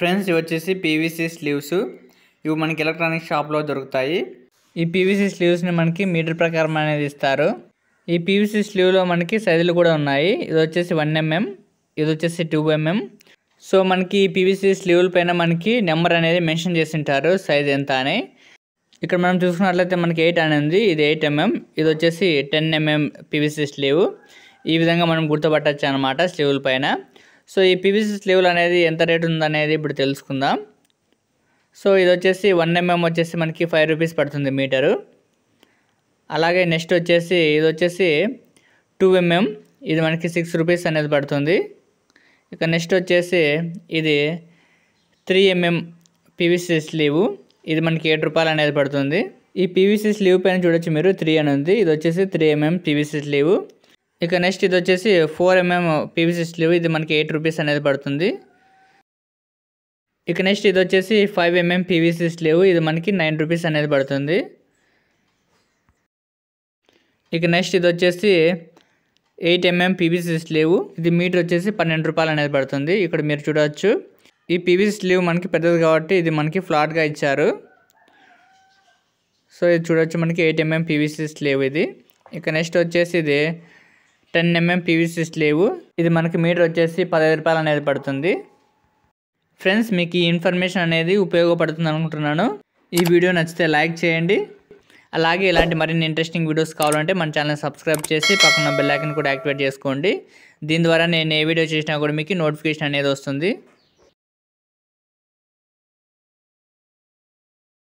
friends ఇవి వచ్చేసి PVC sleeves ఇవి మనకి ఎలక్ట్రానిక్ షాప్లో దొరుకుతాయి ఈ పీవీసీ స్లీవ్స్ని మనకి మీటర్ ప్రకారం అనేది ఇస్తారు ఈ పీవీసీ స్లీవ్లో మనకి సైజులు కూడా ఉన్నాయి ఇది వచ్చేసి వన్ ఎంఎం ఇది వచ్చేసి టూ ఎంఎం సో మనకి ఈ పీవీసీ స్లీవ్ల పైన మనకి నెంబర్ అనేది మెన్షన్ చేసి ఉంటారు సైజ్ ఎంత అని ఇక్కడ మనం చూసుకున్నట్లయితే మనకి ఎయిట్ అనేది ఇది ఎయిట్ ఎంఎం ఇది వచ్చేసి టెన్ ఎంఎం పీవీసీ స్లీవ్ ఈ విధంగా మనం గుర్తుపట్టచ్చు అనమాట స్లీవ్ల పైన సో ఈ పీవీసీ స్లీవ్లు అనేది ఎంత రేట్ ఉందనేది ఇప్పుడు తెలుసుకుందాం సో ఇది వచ్చేసి వన్ ఎంఎం వచ్చేసి మనకి ఫైవ్ రూపీస్ పడుతుంది మీటరు అలాగే నెక్స్ట్ వచ్చేసి ఇది వచ్చేసి టూ ఎంఎం ఇది మనకి సిక్స్ రూపీస్ అనేది పడుతుంది ఇక నెక్స్ట్ వచ్చేసి ఇది త్రీ ఎంఎం పీవీసీ స్లీవ్ ఇది మనకి ఏడు రూపాయలు అనేది పడుతుంది ఈ పీవీసీ స్లీవ్ పైన చూడొచ్చు మీరు త్రీ అని ఉంది ఇది వచ్చేసి త్రీ ఎంఎం పీవీసీ స్లీవ్ ఇక నెక్స్ట్ ఇది వచ్చేసి ఫోర్ ఎంఎం పీవీసీ స్లీవ్ ఇది మనకి ఎయిట్ రూపీస్ అనేది పడుతుంది ఇక నెక్స్ట్ ఇది వచ్చేసి ఫైవ్ ఎంఎం పీవీసీ స్లీవ్ ఇది మనకి నైన్ రూపీస్ అనేది పడుతుంది ఇక నెక్స్ట్ ఇది వచ్చేసి ఎయిట్ ఎంఎం పీవీసీ స్లీవ్ ఇది మీటర్ వచ్చేసి పన్నెండు రూపాయలు అనేది పడుతుంది ఇక్కడ మీరు చూడవచ్చు ఈ పీవీసీ స్లీవ్ మనకి పెద్దది కాబట్టి ఇది మనకి ఫ్లాట్గా ఇచ్చారు సో ఇది చూడవచ్చు మనకి ఎయిట్ ఎంఎం పీవీసీ స్లీవ్ ఇది ఇక నెక్స్ట్ వచ్చేసి ఇది టెన్ ఎంఎం పీవీసీ లేవు ఇది మనకి మీటర్ వచ్చేసి పదహైదు రూపాయలు అనేది పడుతుంది ఫ్రెండ్స్ మీకు ఈ ఇన్ఫర్మేషన్ అనేది ఉపయోగపడుతుంది అనుకుంటున్నాను ఈ వీడియో నచ్చితే లైక్ చేయండి అలాగే ఇలాంటి మరిన్ని ఇంట్రెస్టింగ్ వీడియోస్ కావాలంటే మన ఛానల్ని సబ్స్క్రైబ్ చేసి పక్కన బెల్లైకన్ కూడా యాక్టివేట్ చేసుకోండి దీని ద్వారా నేను ఏ వీడియో చేసినా కూడా మీకు నోటిఫికేషన్ అనేది వస్తుంది